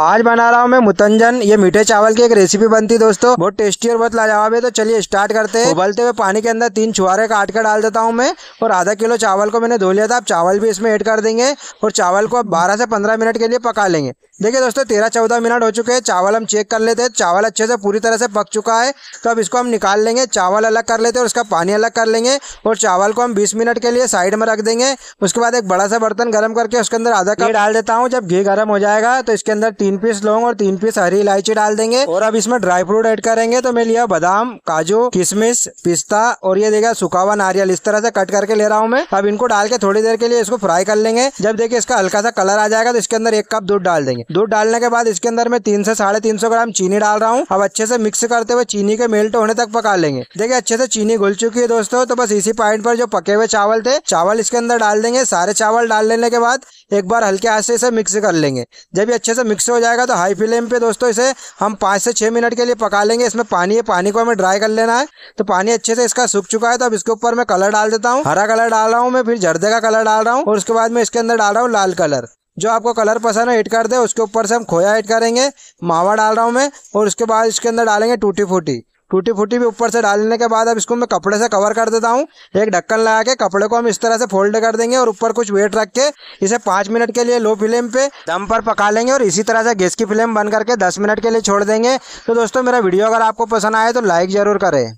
आज बना रहा हूँ मैं मुतंजन ये मीठे चावल की एक रेसिपी बनती है दोस्तों बहुत टेस्टी और बहुत लाजवाब है तो चलिए स्टार्ट करते हैं उबलते हुए पानी के अंदर तीन छुआरे काट कर डाल देता हूँ मैं और आधा किलो चावल को मैंने धो लिया था अब चावल भी इसमें ऐड कर देंगे और चावल को अब बारह से पंद्रह मिनट के लिए पका लेंगे देखिए दोस्तों तेरह चौदह मिनट हो चुके हैं चावल हम चेक कर लेते हैं चावल अच्छे से पूरी तरह से पक चुका है तो अब इसको हम निकाल लेंगे चावल अलग कर लेते हैं और उसका पानी अलग कर लेंगे और चावल को हम बीस मिनट के लिए साइड में रख देंगे उसके बाद एक बड़ा सा बर्तन गर्म करके उसके अंदर आधा घी डाल देता हूँ जब घी गर्म हो जाएगा तो इसके अंदर तीन पीस लौंग और तीन पीस हरी इलायची डाल देंगे और अब इसमें ड्राई फ्रूट ऐड करेंगे तो मैं लिया बादाम काजू किशमिश पिस्ता और ये देखा सुखा हुआ नारियल इस तरह से कट करके ले रहा हूँ मैं अब इनको डाल के थोड़ी देर के लिए इसको फ्राई कर लेंगे जब देखिए इसका हल्का सा कलर आ जाएगा तो इसके अंदर एक कप दूध डाल देंगे दूध डालने के बाद इसके अंदर मैं तीन से साढ़े तीन सौ ग्राम चीनी डाल रहा हूँ अब अच्छे से मिक्स करते हुए चीनी के मेल्ट होने तक पका लेंगे देखिए अच्छे से चीनी घुल चुकी है दोस्तों तो बस इसी पॉइंट पर जो पके हुए चावल थे चावल इसके अंदर डाल देंगे सारे चावल डाल लेने के बाद एक बार हल्के हाथ से इसे मिक्स कर लेंगे जब ये अच्छे से मिक्स हो जाएगा तो हाई फ्लेम पे दोस्तों इसे हम पाँच से छः मिनट के लिए पका लेंगे इसमें पानी है पानी को हमें ड्राई कर लेना है तो पानी अच्छे से इसका सूख चुका है तो अब इसके ऊपर मैं कलर डाल देता हूँ हरा कलर डाल रहा हूँ मैं फिर झरदे का कलर डाल रहा हूँ और उसके बाद मैं इसके अंदर डाल रहा हूँ लाल कलर जो आपको कलर पसंद है ऐड कर दे उसके ऊपर से हम खोया ऐड करेंगे मावा डाल रहा हूँ मैं और उसके बाद इसके अंदर डालेंगे टूटी फूटी टूटी फूटी भी ऊपर से डालने के बाद अब इसको मैं कपड़े से कवर कर देता हूँ एक ढक्कन लगा के कपड़े को हम इस तरह से फोल्ड कर देंगे और ऊपर कुछ वेट रख के इसे पाँच मिनट के लिए लो फ्लेम पे दम पर पका लेंगे और इसी तरह से गैस की फ्लेम बंद करके दस मिनट के लिए छोड़ देंगे तो दोस्तों मेरा वीडियो अगर आपको पसंद आए तो लाइक ज़रूर करें